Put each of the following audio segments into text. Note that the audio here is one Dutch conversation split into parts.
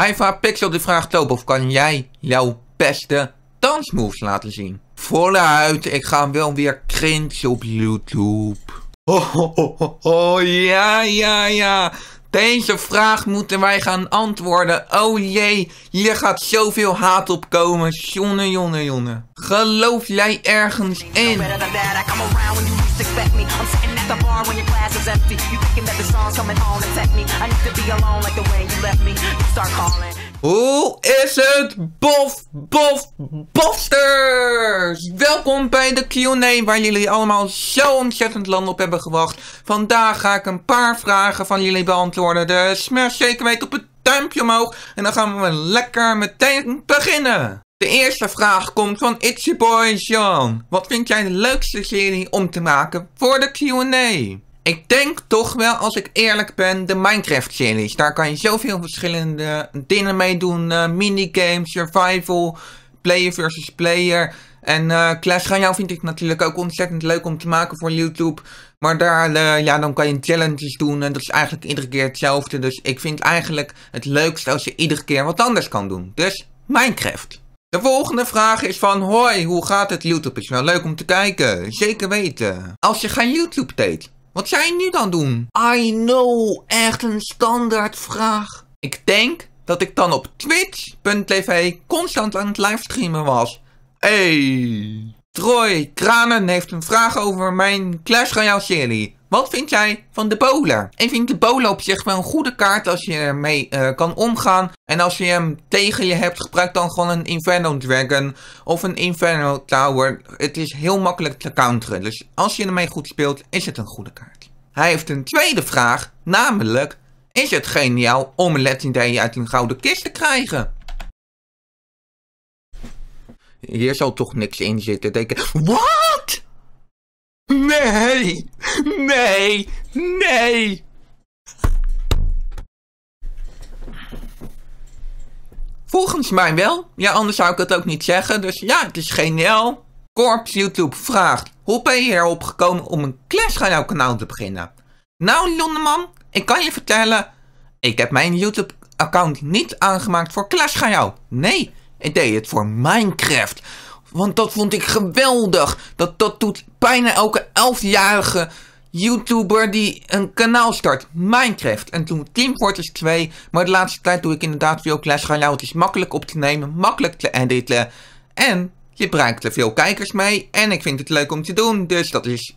Iva Pixel de vraagt top of kan jij jouw beste dansmoves laten zien? Vooruit, ik ga wel weer cringe op YouTube. Oh, oh, oh, oh ja, ja, ja. Deze vraag moeten wij gaan antwoorden. Oh jee, hier gaat zoveel haat op komen. Jonne, jonne, jonne. Geloof jij ergens in? Hoe is het, bof, bof, bofsters? Welkom bij de Q&A waar jullie allemaal zo ontzettend lang op hebben gewacht. Vandaag ga ik een paar vragen van jullie beantwoorden, dus smash zeker weten op het duimpje omhoog. En dan gaan we lekker meteen beginnen. De eerste vraag komt van It's Your Boy John. Wat vind jij de leukste serie om te maken voor de Q&A? Ik denk toch wel, als ik eerlijk ben, de Minecraft-series. Daar kan je zoveel verschillende dingen mee doen. Uh, minigames, survival, player versus player. En uh, Clash Royale vind ik natuurlijk ook ontzettend leuk om te maken voor YouTube. Maar daar, eh, ja, dan kan je challenges doen en dat is eigenlijk iedere keer hetzelfde. Dus ik vind eigenlijk het leukste als je iedere keer wat anders kan doen. Dus Minecraft. De volgende vraag is van, hoi, hoe gaat het? YouTube is wel leuk om te kijken. Zeker weten. Als je geen YouTube deed, wat zou je nu dan doen? I know, echt een standaard vraag. Ik denk dat ik dan op twitch.tv constant aan het livestreamen was. Hey. Troy Kranen heeft een vraag over mijn Clash Royale serie. Wat vind jij van de bowler? Ik vind de bowler op zich wel een goede kaart als je ermee eh, kan omgaan. En als je hem tegen je hebt, gebruik dan gewoon een Inferno Dragon of een Inferno Tower. Het is heel makkelijk te counteren. Dus als je ermee goed speelt, is het een goede kaart. Hij heeft een tweede vraag, namelijk... Is het geniaal om een legendary uit een gouden kist te krijgen? Hier zal toch niks in zitten, denk ik. What? Nee! Nee! Volgens mij wel. Ja, anders zou ik het ook niet zeggen. Dus ja, het is geniaal. Corps YouTube vraagt: Hoe ben je erop gekomen om een Clash kanaal te beginnen? Nou, Lonneman, ik kan je vertellen. Ik heb mijn YouTube-account niet aangemaakt voor Clash jou. Nee, ik deed het voor Minecraft. Want dat vond ik geweldig. Dat, dat doet bijna elke elfjarige YouTuber die een kanaal start. Minecraft. En toen Team Fortress 2. Maar de laatste tijd doe ik inderdaad veel Clash Royale. Het is makkelijk op te nemen, makkelijk te editen. En je bereikt er veel kijkers mee. En ik vind het leuk om te doen. Dus dat is...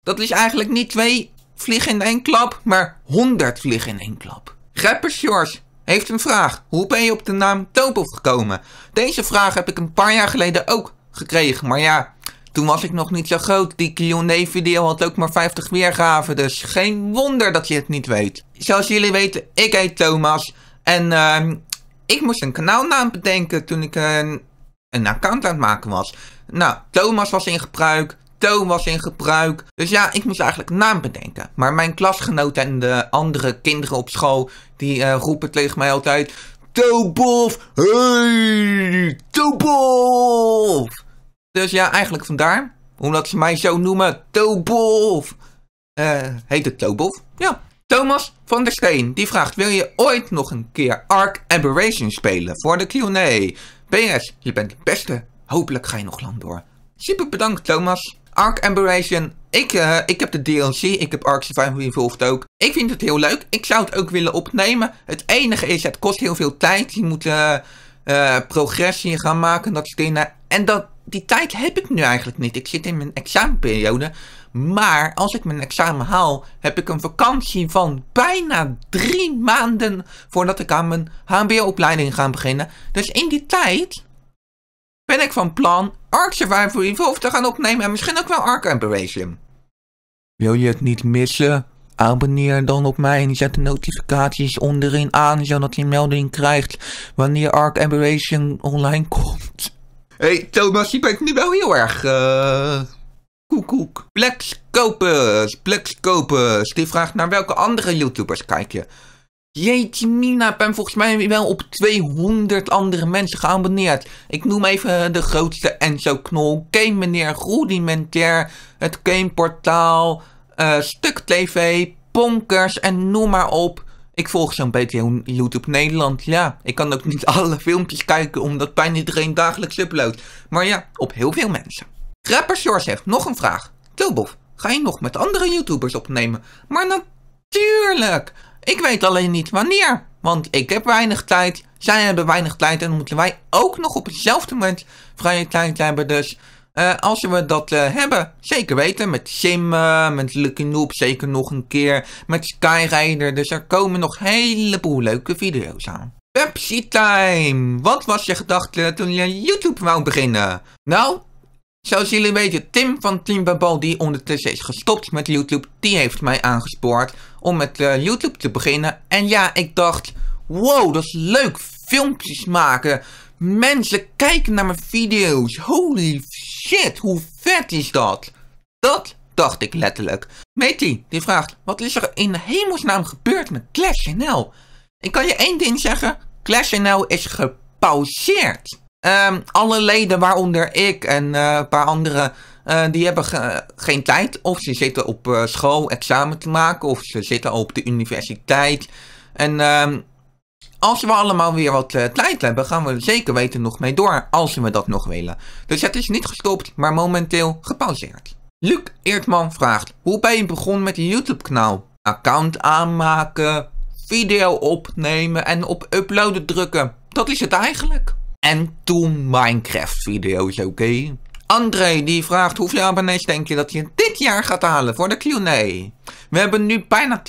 Dat is eigenlijk niet twee vliegen in één klap, maar honderd vliegen in één klap. Rapper heeft een vraag. Hoe ben je op de naam Topof gekomen? Deze vraag heb ik een paar jaar geleden ook gekregen, maar ja, toen was ik nog niet zo groot. Die Q&A-video had ook maar 50 weergaven, dus geen wonder dat je het niet weet. Zoals jullie weten, ik heet Thomas en ehm, ik moest een kanaalnaam bedenken toen ik uh, een account aan het maken was. Nou, Thomas was in gebruik, Thomas was in gebruik. Dus ja, ik moest eigenlijk naam bedenken. Maar mijn klasgenoten en de andere kinderen op school, die eh, roepen tegen mij altijd... Tobof! Hey! Tobof! Dus ja, eigenlijk vandaar. Omdat ze mij zo noemen, Tobolf, eh, heet het Tobof? Ja. Thomas van der Steen, die vraagt... Wil je ooit nog een keer Ark Aberration spelen voor de Q&A? PS, je bent de beste. Hopelijk ga je nog lang door. Super bedankt Thomas. Ark Emberation. Ik, eh, ik heb de DLC, ik heb Ark Survival Evolved ook. Ik vind het heel leuk. Ik zou het ook willen opnemen. Het enige is, het kost heel veel tijd. Je moet eh, eh, progressie gaan maken, dat soort dingen. En dat, die tijd heb ik nu eigenlijk niet. Ik zit in mijn examenperiode. Maar als ik mijn examen haal, heb ik een vakantie van bijna drie maanden voordat ik aan mijn HBO-opleiding ga beginnen. Dus in die tijd ben ik van plan Ark Survival Evolved te gaan opnemen en misschien ook wel Ark Emperation. Wil je het niet missen? Abonneer dan op mij en zet de notificaties onderin aan, zodat je melding krijgt wanneer Ark Emperation online komt. hey, Thomas, je ik nu wel heel erg, uh... Koek, koek. plex Scopus, Die vraagt naar welke andere YouTubers kijk je? Jeetje mina, ben volgens mij wel op 200 andere mensen geabonneerd. Ik noem even de grootste Enzo Knol, Game Meneer, Rudimentair, het Gameportaal, uh, Stuk TV, Ponkers en noem maar op. Ik volg zo'n beetje YouTube Nederland, ja. Ik kan ook niet alle filmpjes kijken omdat bijna iedereen dagelijks uploadt. Maar ja, op heel veel mensen. Rapper heeft nog een vraag. Tilbof, ga je nog met andere YouTubers opnemen? Maar natuurlijk! Ik weet alleen niet wanneer. Want ik heb weinig tijd, zij hebben weinig tijd en moeten wij ook nog op hetzelfde moment vrije tijd hebben. Dus eh, als we dat eh, hebben, zeker weten. Met Sim, eh, met Lucky Noob zeker nog een keer. Met Skyrider, dus er komen nog een heleboel leuke video's aan. Pepsi Time! Wat was je gedachte toen je YouTube wou beginnen? Nou, Zoals jullie weten, Tim van Team Babal, die ondertussen is gestopt met YouTube, die heeft mij aangespoord om met eh, YouTube te beginnen. En ja, ik dacht, wow, dat is leuk, filmpjes maken. Mensen kijken naar mijn video's. Holy shit, hoe vet is dat? Dat dacht ik letterlijk. Meti, die vraagt, wat is er in hemelsnaam gebeurd met Clash NL? Ik kan je één ding zeggen, Clash NL is gepauzeerd. Um, alle leden, waaronder ik en eh, een paar anderen, eh, die hebben geen tijd. Of ze zitten op uh, school examen te maken, of ze zitten op de universiteit. En ehm, als we allemaal weer wat tijd hebben, gaan we zeker weten nog mee door, als we dat nog willen. Dus het is niet gestopt, maar momenteel gepauzeerd. Luc Eertman vraagt, hoe ben je begonnen met je YouTube kanaal? Account aanmaken, video opnemen en op uploaden drukken. Dat is het eigenlijk. En toen Minecraft video's, oké? Okay? André die vraagt hoeveel abonnees denk je dat je dit jaar gaat halen voor de Q&A? We hebben nu bijna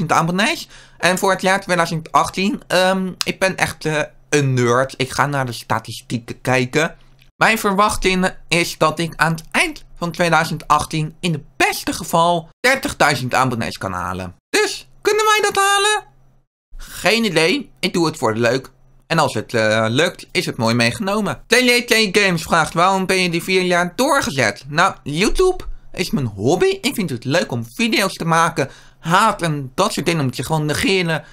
12.000 abonnees. En voor het jaar 2018, ehm, ik ben echt eh, een nerd. Ik ga naar de statistieken kijken. Mijn verwachting is dat ik aan het eind van 2018 in het beste geval 30.000 abonnees kan halen. Dus, kunnen wij dat halen? Geen idee, ik doe het voor de leuk. En als het eh, lukt, is het mooi meegenomen. TLT Games vraagt waarom ben je die vier jaar doorgezet? Nou, YouTube is mijn hobby. Ik vind het leuk om video's te maken. Haat en dat soort dingen moet je gewoon negeren.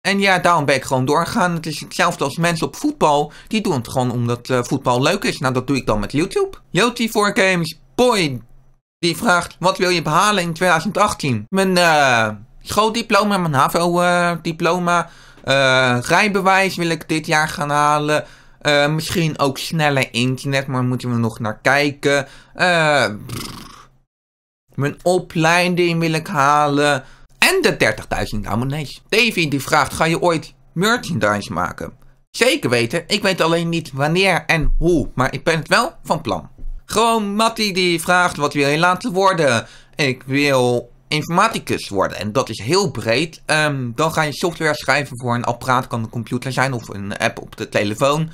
En ja, daarom ben ik gewoon doorgegaan. Het is hetzelfde als mensen op voetbal. Die doen het gewoon omdat eh, voetbal leuk is. Nou, dat doe ik dan met YouTube. Yoti 4 Games Boy. Die vraagt, wat wil je behalen in 2018? Mijn uh, schooldiploma, mijn HAVO-diploma. Eh, rijbewijs wil ik dit jaar gaan halen. Eh, misschien ook sneller internet, maar moeten we nog naar kijken. Eh, mijn opleiding wil ik halen. En de 30.000 abonnees. Davy die vraagt, ga je ooit merchandise maken? Zeker weten, ik weet alleen niet wanneer en hoe, maar ik ben het wel van plan. Gewoon Matty die vraagt wat wil je laten worden? Ik wil informaticus worden. En dat is heel breed. Ehm, dan ga je software schrijven voor een apparaat, kan een computer zijn of een app op de telefoon.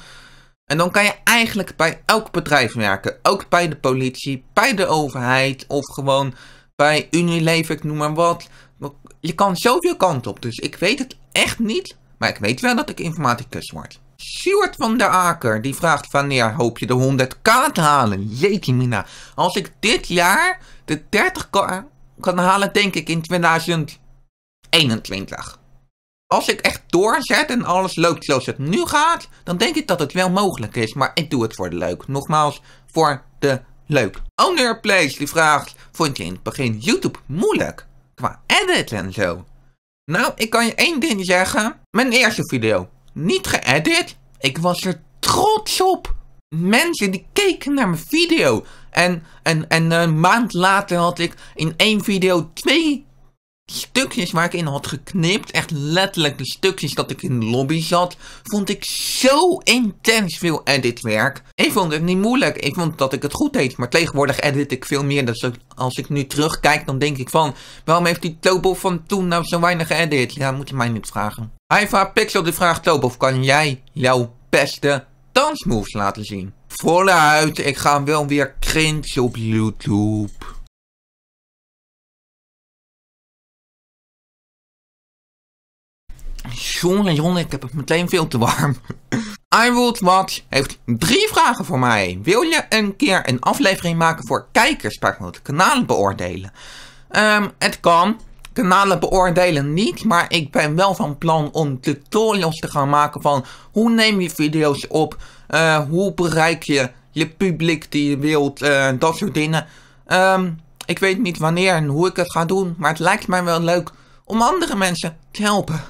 En dan kan je eigenlijk bij elk bedrijf werken. Ook bij de politie, bij de overheid of gewoon bij Unilever, ik noem maar wat. Je kan zoveel kanten op, dus ik weet het echt niet. Maar ik weet wel dat ik informaticus word. Stuart van der Aker, die vraagt wanneer hoop je de 100k te halen? Jeetje mina, als ik dit jaar de 30k kan halen, denk ik, in 2021. Als ik echt doorzet en alles loopt zoals het nu gaat, dan denk ik dat het wel mogelijk is. Maar ik doe het voor de leuk. Nogmaals, voor de leuk. Owner Place die vraagt, vond je in het begin YouTube moeilijk? Qua edit en zo. Nou, ik kan je één ding zeggen. Mijn eerste video, niet geëdit. Ik was er trots op. Mensen die keken naar mijn video. En, en, en een maand later had ik in één video twee stukjes waar ik in had geknipt. Echt letterlijk de stukjes dat ik in de lobby zat. Vond ik zo intens veel editwerk. Ik vond het niet moeilijk. Ik vond dat ik het goed deed. Maar tegenwoordig edit ik veel meer. Dus als ik nu terugkijk, dan denk ik van... Waarom heeft die Tobo van toen nou zo weinig edit? Ja, moet je mij niet vragen. vraagt Pixel die vraagt Tobo, kan jij jouw beste dansmoves laten zien? Vooruit, ik ga wel weer cringe op YouTube. Jongen, jongen, ik heb het meteen veel te warm. Watch heeft drie vragen voor mij. Wil je een keer een aflevering maken voor kijkers, waar ik moet kanalen beoordelen? Um, het kan kanalen beoordelen niet, maar ik ben wel van plan om tutorials te gaan maken van hoe neem je video's op, eh, hoe bereik je je publiek die je wilt, uh, dat soort dingen. Ehm, ik weet niet wanneer en hoe ik het ga doen, maar het lijkt mij wel leuk om andere mensen te helpen.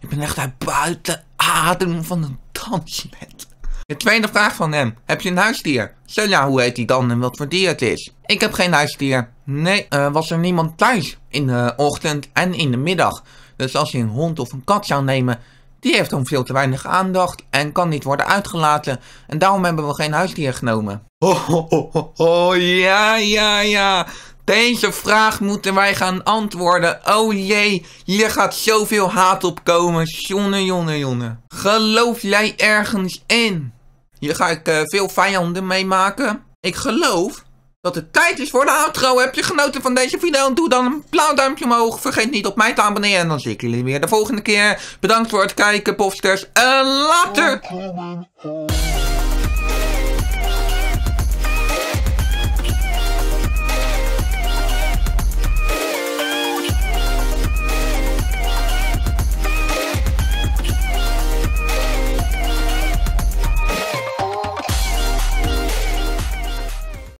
ik ben echt uit buiten adem van een dansnet. De tweede vraag van hem. Heb je een huisdier? ja hoe heet die dan en wat voor dier het is? Ik heb geen huisdier. Nee, uh, was er niemand thuis? In de ochtend en in de middag. Dus als je een hond of een kat zou nemen, die heeft dan veel te weinig aandacht en kan niet worden uitgelaten. En daarom hebben we geen huisdier genomen. Oh, ja, ja, ja. Deze vraag moeten wij gaan antwoorden. Oh jee, hier gaat zoveel haat op komen. Jonne, jonne, jonne. Geloof jij ergens in? Hier ga ik eh, veel vijanden meemaken. Ik geloof dat het tijd is voor de outro. Heb je genoten van deze video? Doe dan een blauw duimpje omhoog. Vergeet niet op mij te abonneren. En dan zie ik jullie weer de volgende keer. Bedankt voor het kijken, posters. En later!